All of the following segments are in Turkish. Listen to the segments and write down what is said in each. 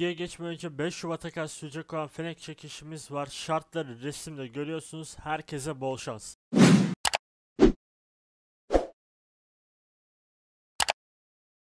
Diye geçmeden önce 5 Şubat'a kadar sürecek olan fenek çekişimiz var. Şartları resimde görüyorsunuz. Herkese bol şans.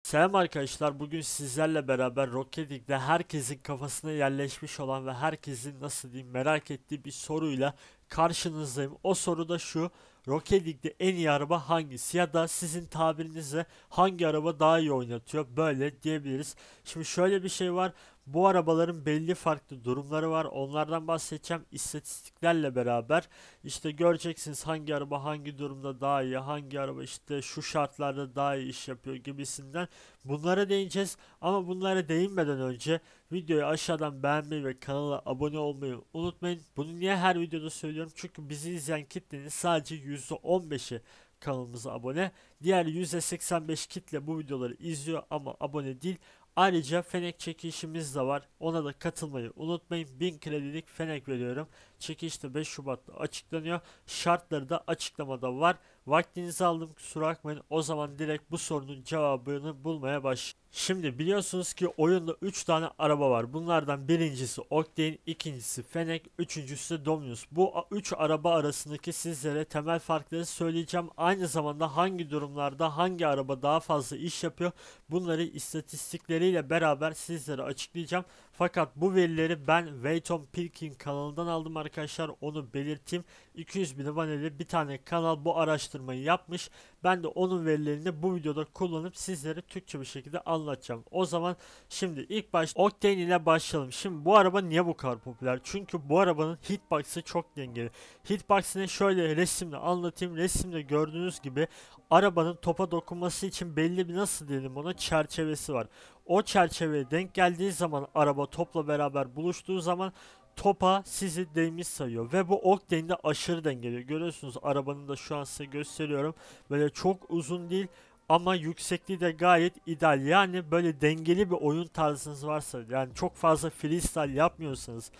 Selam arkadaşlar bugün sizlerle beraber Rocket League'de herkesin kafasına yerleşmiş olan ve herkesin nasıl diyeyim merak ettiği bir soruyla karşınızdayım. O soru da şu Rocket League'de en iyi araba hangisi ya da sizin tabirinizle hangi araba daha iyi oynatıyor böyle diyebiliriz. Şimdi şöyle bir şey var bu arabaların belli farklı durumları var. Onlardan bahsedeceğim istatistiklerle beraber. İşte göreceksiniz hangi araba hangi durumda daha iyi, hangi araba işte şu şartlarda daha iyi iş yapıyor gibisinden. Bunlara değineceğiz ama bunlara değinmeden önce videoyu aşağıdan beğenmeyi ve kanala abone olmayı unutmayın. Bunu niye her videoda söylüyorum? Çünkü bizi izleyen kitlenin sadece %15'i kanalımıza abone. Diğer %85 kitle bu videoları izliyor ama abone değil. Ayrıca Fenek çekişimiz de var. Ona da katılmayı unutmayın. 1000 kredilik Fenek veriyorum. Çekiş de 5 Şubat'ta açıklanıyor. Şartları da açıklamada var. Vaktinizi aldım kusura bakmayın. O zaman direkt bu sorunun cevabını bulmaya başlayalım. Şimdi biliyorsunuz ki oyunda 3 tane araba var. Bunlardan birincisi Octane, ikincisi Fennec, üçüncüsü de Dominus. Bu 3 araba arasındaki sizlere temel farkları söyleyeceğim. Aynı zamanda hangi durumlarda hangi araba daha fazla iş yapıyor bunları istatistikleriyle beraber sizlere açıklayacağım. Fakat bu verileri ben Wayton Pilkin kanalından aldım arkadaşlar. Onu belirteyim. 200 bin aboneli bir tane kanal bu araştırmayı yapmış ben de onun verilerini bu videoda kullanıp sizlere Türkçe bir şekilde anlatacağım. O zaman şimdi ilk baş Octane ile başlayalım. Şimdi bu araba niye bu kadar popüler? Çünkü bu arabanın hitbox'ı çok dengeli. Hitbox'ını şöyle resimle anlatayım. Resimde gördüğünüz gibi arabanın topa dokunması için belli bir nasıl diyelim ona çerçevesi var. O çerçeveye denk geldiği zaman araba topla beraber buluştuğu zaman topa sizi değmiş sayıyor ve bu Octane'i de aşırı dengeli. Görüyorsunuz arabanın da şu an size gösteriyorum. Böyle çok uzun değil ama yüksekliği de gayet ideal. Yani böyle dengeli bir oyun tarzınız varsa yani çok fazla freestyle yapmıyorsanız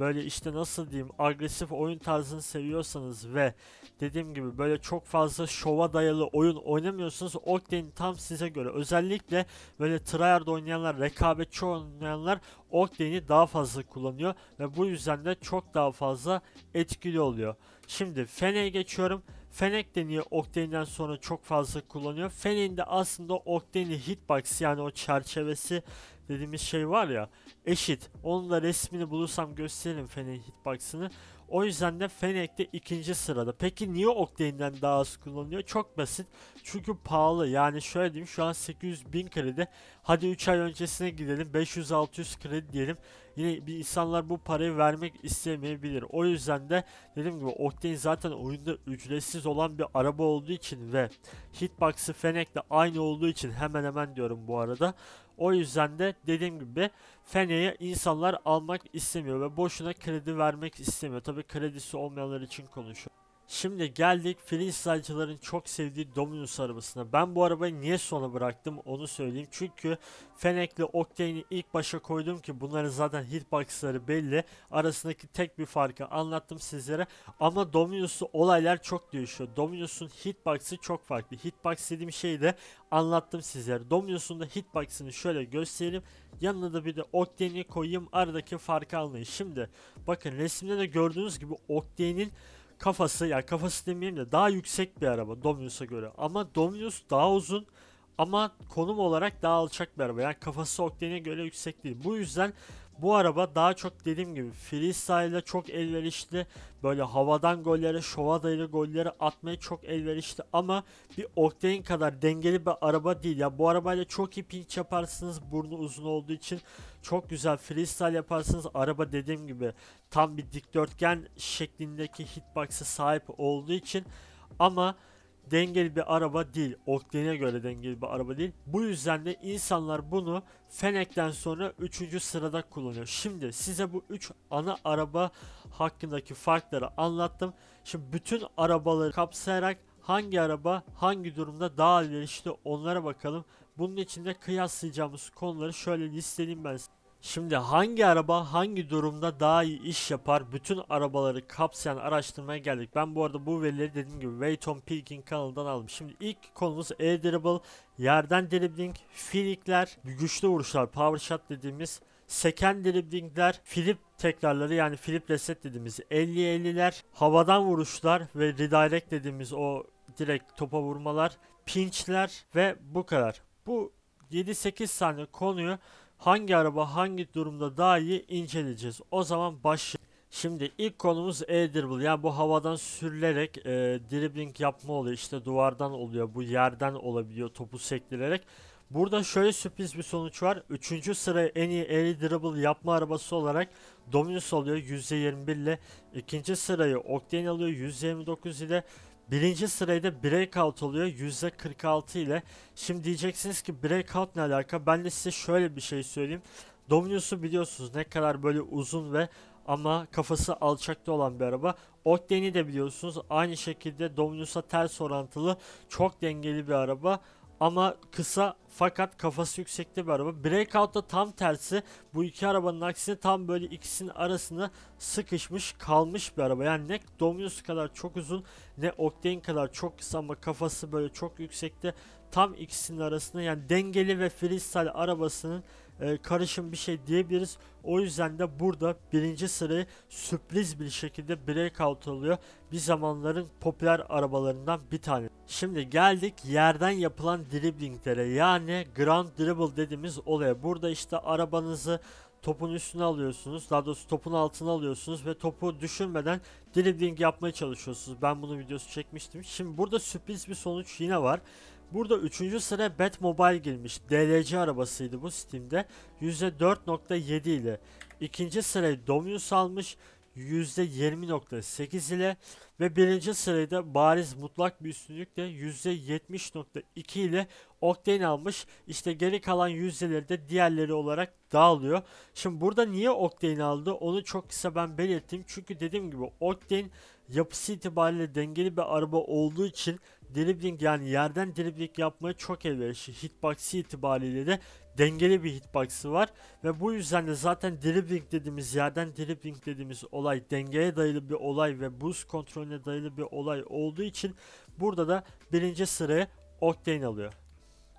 böyle işte nasıl diyeyim agresif oyun tarzını seviyorsanız ve dediğim gibi böyle çok fazla şova dayalı oyun oynamıyorsanız Octane tam size göre. Özellikle böyle tryhard oynayanlar, rekabetçi oynayanlar Octane'i daha fazla kullanıyor ve bu yüzden de çok daha fazla etkili oluyor. Şimdi Fene'ye geçiyorum. Fenek deniyor Octane'den sonra çok fazla kullanıyor. Fenek'in de aslında Octane'i hitbox yani o çerçevesi dediğimiz şey var ya eşit. Onun da resmini bulursam gösteririm Fenek'in hitbox'ını. O yüzden de de ikinci sırada. Peki niye Octane'den daha az kullanılıyor? Çok basit. Çünkü pahalı. Yani şöyle diyeyim şu an 800 bin kredi. Hadi 3 ay öncesine gidelim. 500-600 kredi diyelim. Yine bir insanlar bu parayı vermek istemeyebilir. O yüzden de dediğim gibi Octane zaten oyunda ücretsiz olan bir araba olduğu için ve hitbox'ı Fenek'le aynı olduğu için hemen hemen diyorum bu arada. O yüzden de dediğim gibi Fene'ye insanlar almak istemiyor ve boşuna kredi vermek istemiyor. Tabi kredisi olmayanlar için konuşuyor. Şimdi geldik freestyle'cıların çok sevdiği Dominus arabasına. Ben bu arabayı niye sona bıraktım onu söyleyeyim. Çünkü fenekli Octane'i ilk başa koydum ki bunların zaten hitboxları belli. Arasındaki tek bir farkı anlattım sizlere. Ama Dominus'u olaylar çok değişiyor. Dominus'un hitbox'ı çok farklı. Hitbox dediğim şeyi de anlattım sizlere. Dominus'un da hitbox'ını şöyle göstereyim. Yanına da bir de Octane'i koyayım. Aradaki farkı anlayın. Şimdi bakın resimde de gördüğünüz gibi Octane'in kafası yani kafası demeyeyim de daha yüksek bir araba Dominus'a göre. Ama Dominus daha uzun ama konum olarak daha alçak bir araba. Yani kafası Octane'e göre yüksek değil. Bu yüzden bu araba daha çok dediğim gibi freestyle'e çok elverişli. Böyle havadan golleri, şova dayalı golleri atmaya çok elverişli ama bir Octane kadar dengeli bir araba değil. Ya yani bu arabayla çok iyi pinç yaparsınız. Burnu uzun olduğu için çok güzel freestyle yaparsınız. Araba dediğim gibi tam bir dikdörtgen şeklindeki hitbox'a sahip olduğu için ama dengeli bir araba değil. Oktane'e göre dengeli bir araba değil. Bu yüzden de insanlar bunu Fenek'ten sonra 3. sırada kullanıyor. Şimdi size bu 3 ana araba hakkındaki farkları anlattım. Şimdi bütün arabaları kapsayarak hangi araba hangi durumda daha elverişli onlara bakalım. Bunun için de kıyaslayacağımız konuları şöyle listeleyeyim ben size. Şimdi hangi araba hangi durumda daha iyi iş yapar bütün arabaları kapsayan araştırmaya geldik. Ben bu arada bu verileri dediğim gibi Wayton Pilkin kanalından aldım. Şimdi ilk konumuz air dribble, yerden dribbling, filikler, güçlü vuruşlar, power shot dediğimiz seken driblingler, flip tekrarları yani flip reset dediğimiz 50-50'ler, havadan vuruşlar ve redirect dediğimiz o direkt topa vurmalar, pinchler ve bu kadar. Bu 7-8 saniye konuyu hangi araba hangi durumda daha iyi inceleyeceğiz. O zaman baş. Şimdi ilk konumuz e-dribble yani bu havadan sürülerek e, dribbling yapma oluyor işte duvardan oluyor bu yerden olabiliyor topu sektirerek. Burada şöyle sürpriz bir sonuç var. Üçüncü sıraya en iyi eli dribble yapma arabası olarak Dominus oluyor %21 ile. ikinci sırayı Octane alıyor %29 ile. Birinci sırayla breakout oluyor %46 ile. Şimdi diyeceksiniz ki breakout ne alaka? Ben de size şöyle bir şey söyleyeyim. Dominus'u biliyorsunuz ne kadar böyle uzun ve ama kafası alçakta olan bir araba. Octane'i de biliyorsunuz aynı şekilde Dominus'a ters orantılı çok dengeli bir araba ama kısa fakat kafası yüksekte bir araba. Breakout'ta tam tersi bu iki arabanın aksine tam böyle ikisinin arasında sıkışmış kalmış bir araba. Yani ne Dominus kadar çok uzun ne Octane kadar çok kısa ama kafası böyle çok yüksekte tam ikisinin arasında yani dengeli ve freestyle arabasının e, karışım bir şey diyebiliriz. O yüzden de burada birinci sırayı sürpriz bir şekilde breakout oluyor. Bir zamanların popüler arabalarından bir tanesi. Şimdi geldik yerden yapılan driblinglere yani ground dribble dediğimiz olaya. Burada işte arabanızı topun üstüne alıyorsunuz. Daha doğrusu topun altına alıyorsunuz ve topu düşürmeden dribbling yapmaya çalışıyorsunuz. Ben bunun videosu çekmiştim. Şimdi burada sürpriz bir sonuç yine var. Burada 3. sıra Batmobile girmiş. DLC arabasıydı bu Steam'de. %4.7 ile. İkinci sırayı Dominus almış. %20.8 ile ve birinci sırada bariz mutlak bir üstünlükle %70.2 ile Octane almış. İşte geri kalan yüzdeleri de diğerleri olarak dağılıyor. Şimdi burada niye Octane aldı onu çok kısa ben belirttim. Çünkü dediğim gibi Octane yapısı itibariyle dengeli bir araba olduğu için dribbling yani yerden dribbling yapmaya çok elverişli. Hitbox'ı itibariyle de dengeli bir hitbox'ı var ve bu yüzden de zaten dribbling dediğimiz yerden dribbling dediğimiz olay dengeye dayalı bir olay ve buz kontrolüne dayalı bir olay olduğu için burada da birinci sıraya Octane alıyor.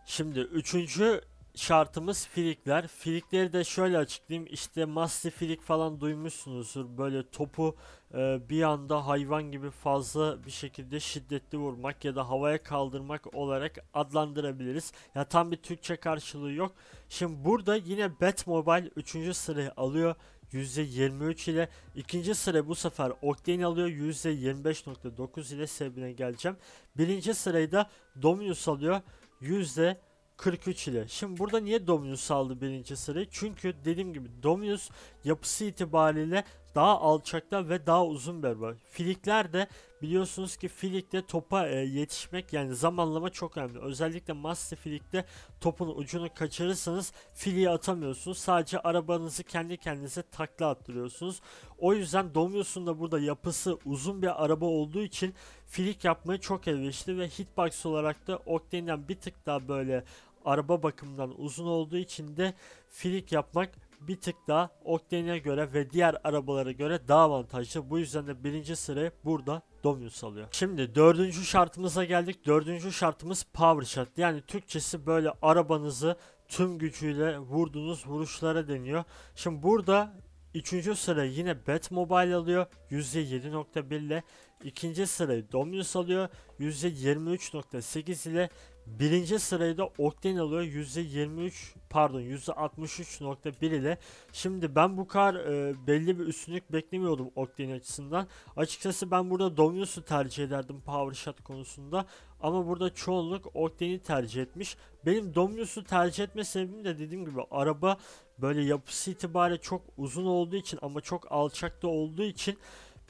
Şimdi üçüncü şartımız filikler. Filikleri de şöyle açıklayayım. İşte Master filik falan duymuşsunuzdur. Böyle topu ee, bir anda hayvan gibi fazla bir şekilde şiddetli vurmak ya da havaya kaldırmak olarak adlandırabiliriz. Ya tam bir Türkçe karşılığı yok. Şimdi burada yine Batmobile 3. sırayı alıyor. %23 ile ikinci sıra bu sefer Octane alıyor %25.9 ile sebine geleceğim. Birinci sırayı da Dominus alıyor. %25 43 ile. Şimdi burada niye Dominus aldı birinci sırayı? Çünkü dediğim gibi Dominus yapısı itibariyle daha alçakta ve daha uzun bir boy. Filikler de biliyorsunuz ki filikte topa e, yetişmek yani zamanlama çok önemli. Özellikle Master filikte topun ucunu kaçırırsanız filiği atamıyorsunuz. Sadece arabanızı kendi kendinize takla attırıyorsunuz. O yüzden Dominus'un da burada yapısı uzun bir araba olduğu için filik yapmayı çok elverişli ve hitbox olarak da Octane'den bir tık daha böyle araba bakımından uzun olduğu için de filik yapmak bir tık daha Octane'e göre ve diğer arabalara göre daha avantajlı. Bu yüzden de birinci sırayı burada Dominus alıyor. Şimdi dördüncü şartımıza geldik. Dördüncü şartımız Power Shot. Yani Türkçesi böyle arabanızı tüm gücüyle vurduğunuz vuruşlara deniyor. Şimdi burada Üçüncü sıra yine Batmobile alıyor %7.1 ile. ikinci sırayı Dominus alıyor %23.8 ile. Birinci sırayı da Octane alıyor %23 pardon %63.1 ile. Şimdi ben bu kadar e, belli bir üstünlük beklemiyordum Octane açısından. Açıkçası ben burada Dominus'u tercih ederdim power shot konusunda. Ama burada çoğunluk Octane'i tercih etmiş. Benim Dominus'u tercih etme sebebim de dediğim gibi araba böyle yapısı itibariyle çok uzun olduğu için ama çok alçakta olduğu için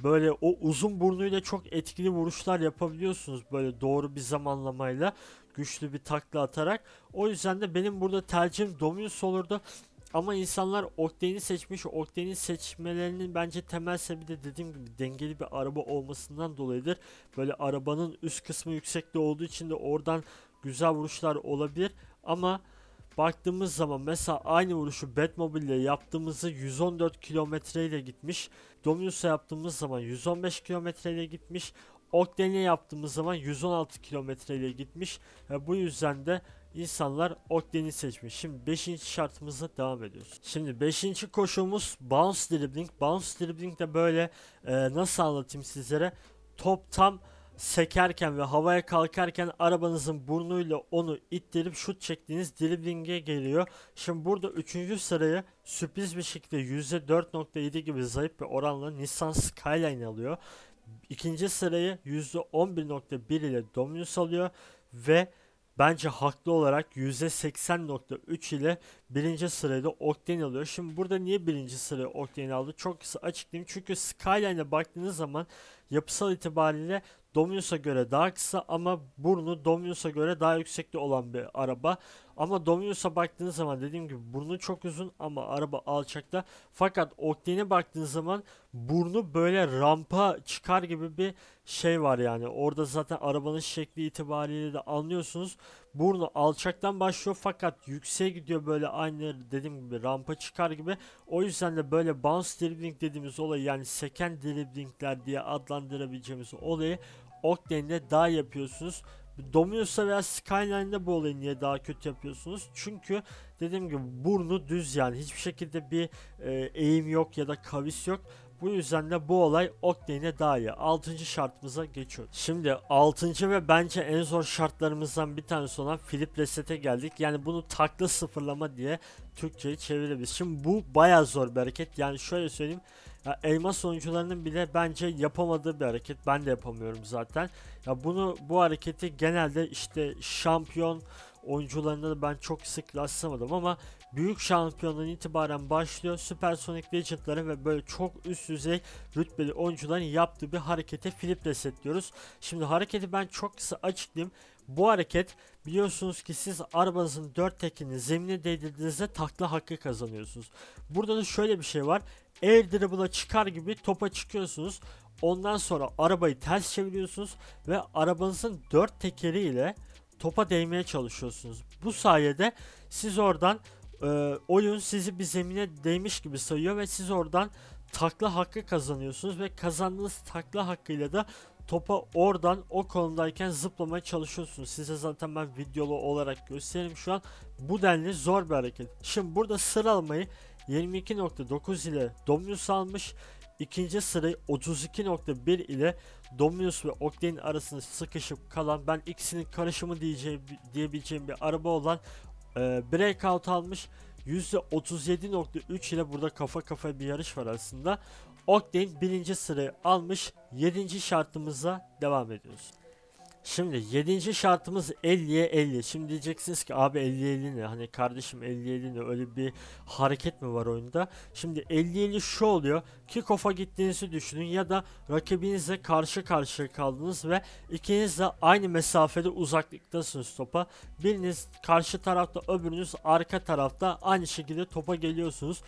böyle o uzun burnuyla çok etkili vuruşlar yapabiliyorsunuz böyle doğru bir zamanlamayla güçlü bir takla atarak. O yüzden de benim burada tercihim Dominus olurdu. Ama insanlar Octane'i seçmiş. Octane'in seçmelerinin bence temel sebebi de dediğim gibi dengeli bir araba olmasından dolayıdır. Böyle arabanın üst kısmı yüksekte olduğu için de oradan güzel vuruşlar olabilir. Ama baktığımız zaman mesela aynı vuruşu Batmobile ile yaptığımızı 114 kilometre ile gitmiş. Dominus'a yaptığımız zaman 115 kilometre ile gitmiş. Okden'e yaptığımız zaman 116 kilometre ile gitmiş. E, bu yüzden de insanlar Okden'i seçmiş. Şimdi 5. şartımıza devam ediyoruz. Şimdi 5. koşumuz bounce dribbling. Bounce dribbling de böyle e, nasıl anlatayım sizlere? Top tam sekerken ve havaya kalkarken arabanızın burnuyla onu ittirip şut çektiğiniz dribling'e geliyor. Şimdi burada 3. sırayı sürpriz bir şekilde %4.7 gibi zayıf bir oranla Nissan Skyline alıyor ikinci sırayı %11.1 ile Dominus alıyor ve bence haklı olarak %80.3 ile birinci sırayı da Octane alıyor. Şimdi burada niye birinci sırayı Octane aldı? Çok kısa açıklayayım. Çünkü Skyline'e baktığınız zaman yapısal itibariyle Dominus'a göre daha kısa ama burnu Dominus'a göre daha yüksekte olan bir araba. Ama Dominus'a baktığınız zaman dediğim gibi burnu çok uzun ama araba alçakta. Fakat Octane'e baktığınız zaman burnu böyle rampa çıkar gibi bir şey var yani. Orada zaten arabanın şekli itibariyle de anlıyorsunuz. Burnu alçaktan başlıyor fakat yükseğe gidiyor böyle aynı dediğim gibi rampa çıkar gibi. O yüzden de böyle bounce dribbling dediğimiz olayı yani seken dribblingler diye adlandırabileceğimiz olayı Octane'de daha yapıyorsunuz. Dominus'ta veya Skyline'de bu olayı niye daha kötü yapıyorsunuz? Çünkü dediğim gibi burnu düz yani hiçbir şekilde bir e, eğim yok ya da kavis yok. Bu yüzden de bu olay Octane'e daha iyi. 6. şartımıza geçiyoruz. Şimdi 6. ve bence en zor şartlarımızdan bir tanesi olan Philip Reset'e geldik. Yani bunu takla sıfırlama diye Türkçe'ye çevirebiliriz. Şimdi bu baya zor bir hareket. Yani şöyle söyleyeyim. Ya elmas oyuncularının bile bence yapamadığı bir hareket. Ben de yapamıyorum zaten. Ya bunu bu hareketi genelde işte şampiyon oyuncularında da ben çok sık rastlamadım ama büyük şampiyondan itibaren başlıyor. Supersonic Legend'ların ve böyle çok üst düzey rütbeli oyuncuların yaptığı bir harekete flip reset diyoruz. Şimdi hareketi ben çok kısa açıklayayım. Bu hareket biliyorsunuz ki siz arabanızın dört tekini zemine değdirdiğinizde takla hakkı kazanıyorsunuz. Burada da şöyle bir şey var air dribble'a çıkar gibi topa çıkıyorsunuz. Ondan sonra arabayı ters çeviriyorsunuz ve arabanızın dört tekeriyle topa değmeye çalışıyorsunuz. Bu sayede siz oradan e, oyun sizi bir zemine değmiş gibi sayıyor ve siz oradan takla hakkı kazanıyorsunuz ve kazandığınız takla hakkıyla da topa oradan o konumdayken zıplamaya çalışıyorsunuz. Size zaten ben videolu olarak göstereyim şu an. Bu denli zor bir hareket. Şimdi burada sıralamayı 22.9 ile Dominus almış. İkinci sırayı 32.1 ile Dominus ve Octane arasında sıkışıp kalan ben ikisinin karışımı diyeceğim, diyebileceğim bir araba olan e, Breakout almış. %37.3 ile burada kafa kafa bir yarış var aslında. Octane birinci sırayı almış. Yedinci şartımıza devam ediyoruz. Şimdi yedinci şartımız 50'ye 50. Şimdi diyeceksiniz ki abi 50'ye 50 ne? Hani kardeşim 50'ye 50 ne? Öyle bir hareket mi var oyunda? Şimdi 50'ye 50 şu oluyor. Kickoff'a gittiğinizi düşünün ya da rakibinizle karşı karşıya kaldınız ve ikiniz de aynı mesafede uzaklıktasınız topa. Biriniz karşı tarafta öbürünüz arka tarafta aynı şekilde topa geliyorsunuz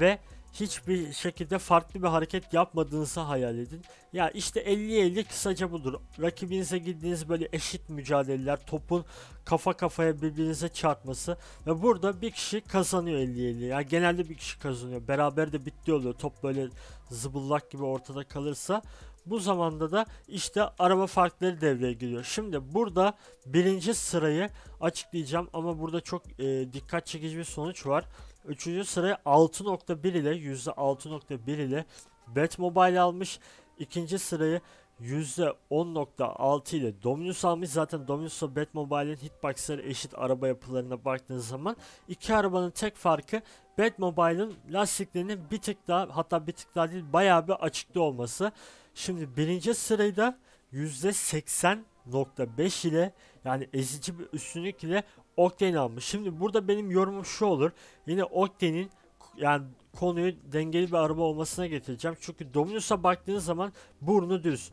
ve hiçbir şekilde farklı bir hareket yapmadığınızı hayal edin. Ya işte 50-50 kısaca budur. Rakibinize gittiğiniz böyle eşit mücadeleler, topun kafa kafaya birbirinize çarpması ve burada bir kişi kazanıyor 50-50. Yani genelde bir kişi kazanıyor. Beraber de bitti oluyor. Top böyle zıbıllak gibi ortada kalırsa bu zamanda da işte araba farkları devreye giriyor. Şimdi burada birinci sırayı açıklayacağım ama burada çok e, dikkat çekici bir sonuç var. Üçüncü sırayı 6.1 ile yüzde %6.1 ile Batmobile almış. İkinci sırayı yüzde %10.6 ile Dominus almış. Zaten Dominus'la Batmobile'in hitboxları eşit araba yapılarına baktığınız zaman iki arabanın tek farkı Batmobile'ın lastiklerinin bir tık daha hatta bir tık daha değil bayağı bir açıkta olması. Şimdi birinci sırayı da %80.5 ile yani ezici bir üstünlük ile Octane almış. Şimdi burada benim yorumum şu olur. Yine Octane'in yani konuyu dengeli bir araba olmasına getireceğim. Çünkü Dominus'a baktığınız zaman burnu düz.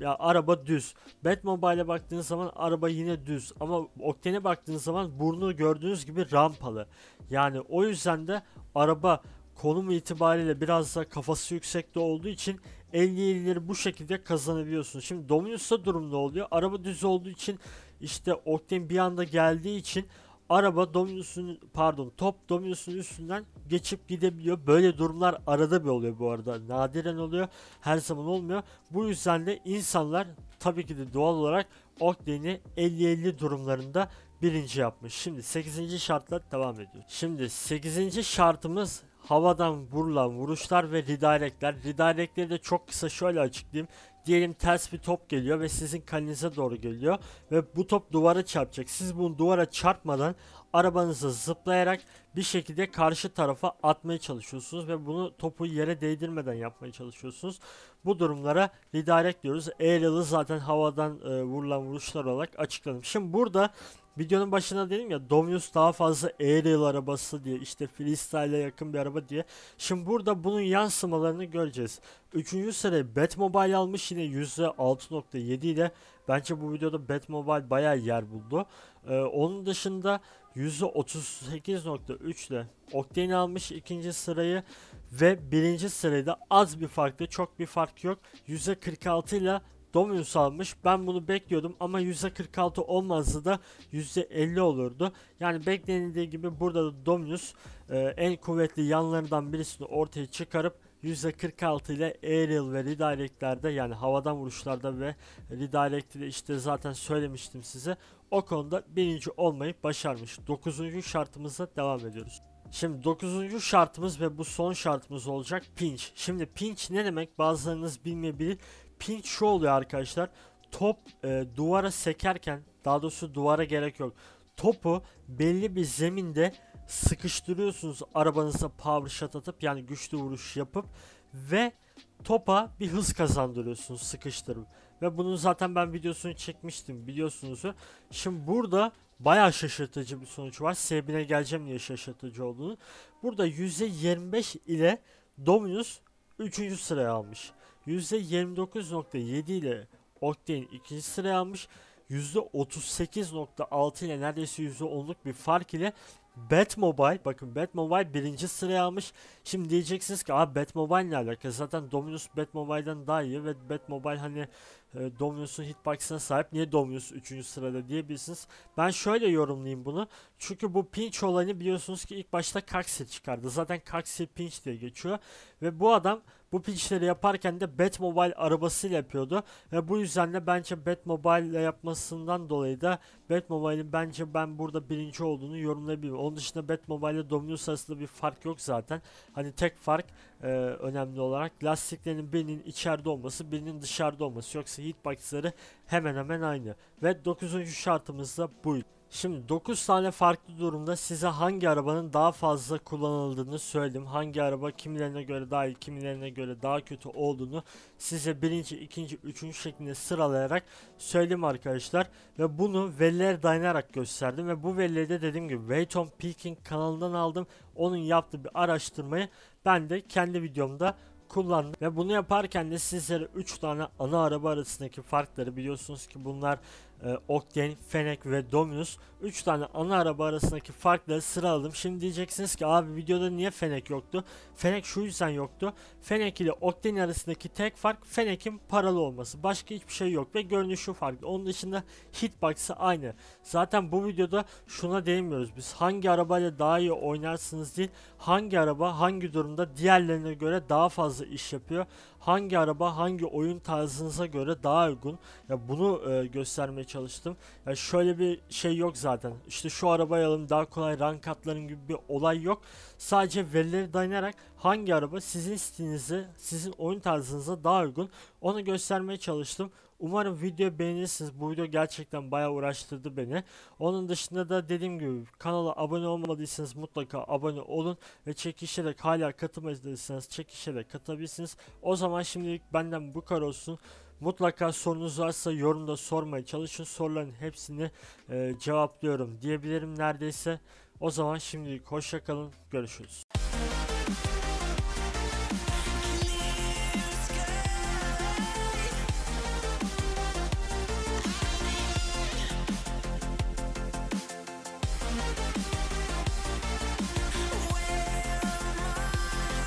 Ya araba düz. Batmobile'e baktığınız zaman araba yine düz. Ama Octane'e baktığınız zaman burnu gördüğünüz gibi rampalı. Yani o yüzden de araba konum itibariyle biraz da kafası yüksekte olduğu için 50 50'leri bu şekilde kazanabiliyorsunuz. Şimdi Dominus'ta durum ne oluyor? Araba düz olduğu için işte Octane bir anda geldiği için araba Dominus'un pardon top Dominus'un üstünden geçip gidebiliyor. Böyle durumlar arada bir oluyor bu arada. Nadiren oluyor. Her zaman olmuyor. Bu yüzden de insanlar tabii ki de doğal olarak Octane'i 50-50 durumlarında birinci yapmış. Şimdi 8. şartla devam ediyor. Şimdi 8. şartımız havadan vurulan vuruşlar ve redirectler. Redirectleri de çok kısa şöyle açıklayayım diyelim ters bir top geliyor ve sizin kalenize doğru geliyor ve bu top duvara çarpacak. Siz bunu duvara çarpmadan arabanızı zıplayarak bir şekilde karşı tarafa atmaya çalışıyorsunuz ve bunu topu yere değdirmeden yapmaya çalışıyorsunuz. Bu durumlara redirect diyoruz. Aerial'ı zaten havadan e, vurulan vuruşlar olarak açıkladım. Şimdi burada videonun başına dedim ya Dominus daha fazla aerial arabası diye işte freestyle'e yakın bir araba diye. Şimdi burada bunun yansımalarını göreceğiz. Üçüncü sırayı Batmobile almış yine %6.7 ile Bence bu videoda Batmobile bayağı yer buldu. Ee, onun dışında %38.3 ile Octane almış ikinci sırayı ve birinci sırada az bir farklı çok bir fark yok. %46 ile Dominus almış. Ben bunu bekliyordum ama %46 olmazdı da %50 olurdu. Yani beklenildiği gibi burada da Dominus e, en kuvvetli yanlarından birisini ortaya çıkarıp %46 ile aerial ve redirectlerde yani havadan vuruşlarda ve redirect'te işte zaten söylemiştim size. O konuda birinci olmayı başarmış. Dokuzuncu şartımıza devam ediyoruz. Şimdi dokuzuncu şartımız ve bu son şartımız olacak pinch. Şimdi pinch ne demek bazılarınız bilmeyebilir. Pinch şu oluyor arkadaşlar. Top e, duvara sekerken daha doğrusu duvara gerek yok. Topu belli bir zeminde sıkıştırıyorsunuz arabanıza power shot atıp yani güçlü vuruş yapıp ve topa bir hız kazandırıyorsunuz sıkıştırıp. Ve bunun zaten ben videosunu çekmiştim biliyorsunuz. Şimdi burada baya şaşırtıcı bir sonuç var. Sebine geleceğim diye şaşırtıcı olduğunu. Burada %25 ile Dominus 3. sıraya almış. %29.7 ile Octane 2. sıraya almış. %38.6 ile neredeyse %10'luk bir fark ile Batmobile bakın Batmobile birinci sıraya almış. Şimdi diyeceksiniz ki abi Batmobile ne alaka? Zaten Dominus Batmobile'den daha iyi ve Batmobile hani e, Dominus'un hitbox'ına sahip. Niye Dominus 3. sırada diyebilirsiniz. Ben şöyle yorumlayayım bunu. Çünkü bu pinch olayını biliyorsunuz ki ilk başta Kaxil çıkardı. Zaten Kaxil pinch diye geçiyor. Ve bu adam bu pitchleri yaparken de Batmobile arabasıyla yapıyordu. Ve bu yüzden de bence Batmobile ile yapmasından dolayı da Batmobile'in bence ben burada birinci olduğunu yorumlayabilirim. Onun dışında Batmobile ile Dominus arasında bir fark yok zaten. Hani tek fark e, önemli olarak lastiklerin birinin içeride olması birinin dışarıda olması. Yoksa hitboxları hemen hemen aynı. Ve 9. şartımız da buydu. Şimdi 9 tane farklı durumda size hangi arabanın daha fazla kullanıldığını söyledim. Hangi araba kimilerine göre daha iyi, kimilerine göre daha kötü olduğunu size birinci, ikinci, üçüncü şeklinde sıralayarak söyledim arkadaşlar. Ve bunu verilere dayanarak gösterdim ve bu verileri de dediğim gibi Weight Peaking kanalından aldım. Onun yaptığı bir araştırmayı ben de kendi videomda kullandım ve bunu yaparken de sizlere 3 tane ana araba arasındaki farkları biliyorsunuz ki bunlar e, ee, Octane, Fennec ve Dominus 3 tane ana araba arasındaki farkları sıraladım. Şimdi diyeceksiniz ki abi videoda niye Fennec yoktu? Fennec şu yüzden yoktu. Fennec ile Octane arasındaki tek fark Fennec'in paralı olması. Başka hiçbir şey yok ve görünüşü farklı. Onun dışında hitbox'ı aynı. Zaten bu videoda şuna değinmiyoruz. Biz hangi arabayla daha iyi oynarsınız değil, hangi araba hangi durumda diğerlerine göre daha fazla iş yapıyor hangi araba hangi oyun tarzınıza göre daha uygun ya bunu e, göstermeye çalıştım. Ya şöyle bir şey yok zaten. İşte şu arabayı alalım daha kolay rank atların gibi bir olay yok. Sadece verileri dayanarak hangi araba sizin stilinize, sizin oyun tarzınıza daha uygun onu göstermeye çalıştım. Umarım video beğenirsiniz. Bu video gerçekten bayağı uğraştırdı beni. Onun dışında da dediğim gibi kanala abone olmadıysanız mutlaka abone olun ve çekişerek hala katılmadıysanız çekişerek katabilirsiniz. O zaman şimdilik benden bu kadar olsun. Mutlaka sorunuz varsa yorumda sormaya çalışın. Soruların hepsini e, cevaplıyorum diyebilirim neredeyse. O zaman şimdilik hoşçakalın. Görüşürüz.